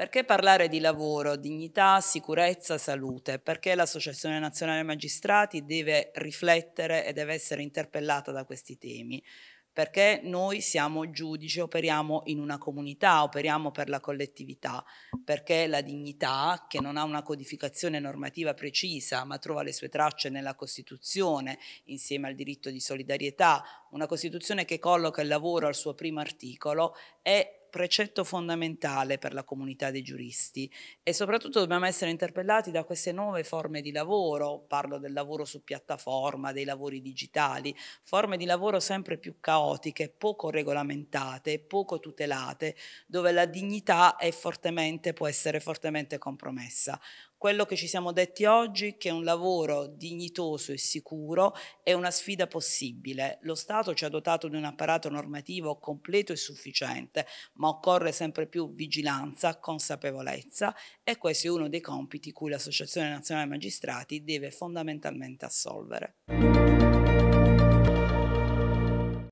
Perché parlare di lavoro, dignità, sicurezza, salute? Perché l'Associazione Nazionale Magistrati deve riflettere e deve essere interpellata da questi temi? Perché noi siamo giudici, operiamo in una comunità, operiamo per la collettività, perché la dignità, che non ha una codificazione normativa precisa, ma trova le sue tracce nella Costituzione, insieme al diritto di solidarietà, una Costituzione che colloca il lavoro al suo primo articolo, è precetto fondamentale per la comunità dei giuristi e soprattutto dobbiamo essere interpellati da queste nuove forme di lavoro, parlo del lavoro su piattaforma, dei lavori digitali, forme di lavoro sempre più caotiche, poco regolamentate, poco tutelate, dove la dignità è fortemente, può essere fortemente compromessa quello che ci siamo detti oggi, è che un lavoro dignitoso e sicuro è una sfida possibile. Lo Stato ci ha dotato di un apparato normativo completo e sufficiente, ma occorre sempre più vigilanza, consapevolezza e questo è uno dei compiti cui l'Associazione Nazionale Magistrati deve fondamentalmente assolvere.